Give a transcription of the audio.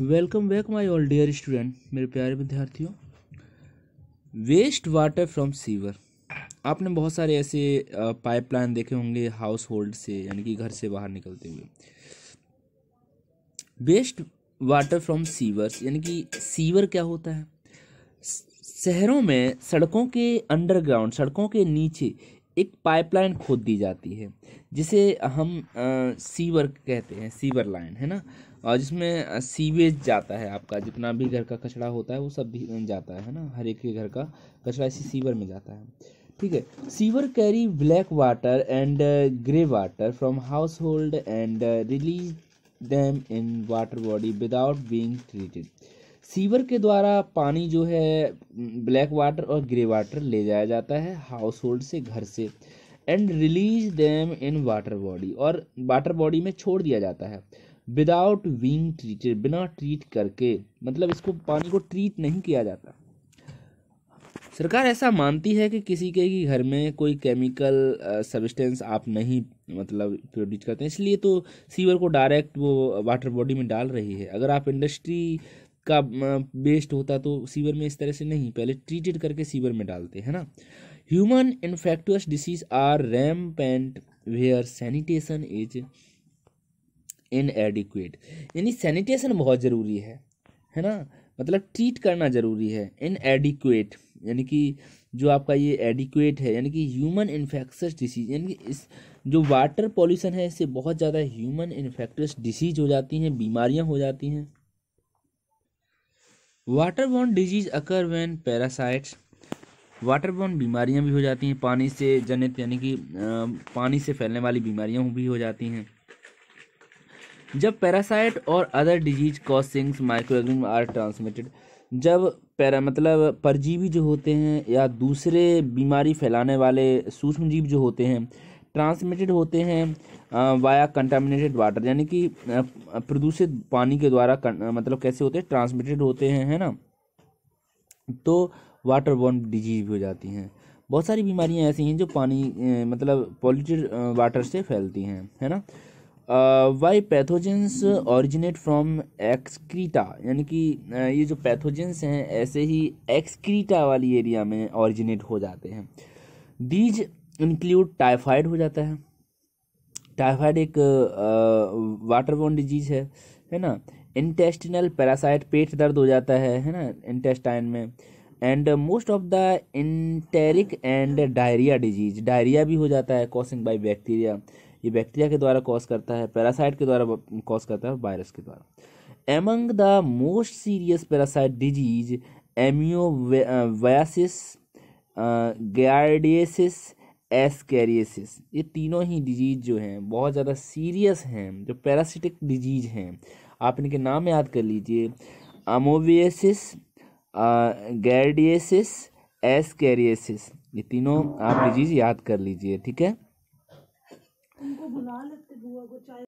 welcome back my all dear student मेरे प्यारे विद्यार्थियों वेस्ट वाटर फ्रॉम सीवर आपने बहुत सारे ऐसे पाइपलाइन देखे होंगे हाउस होल्ड से यानी कि घर से बाहर निकलते हुए वेस्ट वाटर फ्रॉम सीवर्स यानी कि सीवर क्या होता है शहरों में सड़कों के अंडरग्राउंड सड़कों के नीचे एक पाइपलाइन खोद दी जाती है जिसे हम सीवर कहते हैं सीवर लाइन है ना और जिसमें सीवेज जाता है आपका जितना भी घर का कचरा होता है वो सब भी जाता है ना हर एक के घर का कचरा इसी सीवर में जाता है ठीक है sewer carry black water and grey water from household and release them in water body without being treated sewer के द्वारा पानी जो है ब्लैक वाटर और ग्रे वाटर ले जाया जाता है हाउस होल्ड से घर से and release them in water body और वाटर बॉडी में छोड़ दिया जाता है विदाउट बींग ट्रीटेड बिना ट्रीट करके मतलब इसको पानी को ट्रीट नहीं किया जाता सरकार ऐसा मानती है कि किसी के ही घर में कोई केमिकल सबिस्टेंस uh, आप नहीं मतलब प्रोड्यूस करते हैं इसलिए तो सीवर को डायरेक्ट वो वाटर बॉडी में डाल रही है अगर आप इंडस्ट्री का बेस्ड uh, होता तो सीवर में इस तरह से नहीं पहले ट्रीटेड करके सीवर में डालते हैं ना human infectious diseases are rampant where sanitation is inadequate यानी सैनिटेशन बहुत ज़रूरी है है ना मतलब ट्रीट करना ज़रूरी है इनएडिक्वेट यानी कि जो आपका ये एडिक्वेट है यानी कि ह्यूमन इन्फेक्शस डिसीज यानी कि इस जो वाटर पॉल्यूशन है इससे बहुत ज़्यादा ह्यूमन इन्फेक्टस डिसीज हो जाती हैं बीमारियां हो जाती हैं वाटर बॉन्ड disease occur when parasites waterborne बीमारियां भी हो जाती हैं पानी से जनित यानी कि पानी से फैलने वाली बीमारियां भी हो जाती हैं जब पैरासाइट और other disease causing microgerm are transmitted जब पैरा मतलब परजीवी जो होते हैं या दूसरे बीमारी फैलाने वाले सूक्ष्मजीव जो होते हैं ट्रांसमिटेड होते हैं वाया कंटामिनेटेड वाटर यानी कि प्रदूषित पानी के द्वारा मतलब कैसे होते हैं ट्रांसमिटेड होते हैं है ना तो वाटर बॉर्न डिजीज भी हो जाती हैं बहुत सारी बीमारियां ऐसी हैं जो पानी मतलब पॉल्यूटेड वाटर से फैलती हैं है ना by pathogens originate from excreta यानी कि ये जो पैथोजेंस हैं ऐसे ही एक्सक्रीटा वाली एरिया में ओरिजिनेट हो जाते हैं दीज इंक्लूड टाइफाइड हो जाता है टाइफाइड एक वाटर बोन डिजीज है है ना इंटेस्टिनल पैरासाइट पेट दर्द हो जाता है है ना इंटेस्टाइन में and most of the enteric and diarrhoea disease diarrhoea भी हो जाता है कॉसिंग बाई बैक्टीरिया ये बैक्टीरिया के द्वारा कॉज करता है पैरासाइट के द्वारा कॉज करता है वायरस के द्वारा among the most serious parasite disease amoebiasis giardiasis ascariasis ये तीनों ही डिजीज जो हैं बहुत ज़्यादा सीरियस हैं जो पैरासिटिक डिजीज हैं आप इनके नाम याद कर लीजिए अमोवियसिस गैरडियसिस एस ये तीनों आप डिजीज याद कर लीजिए ठीक है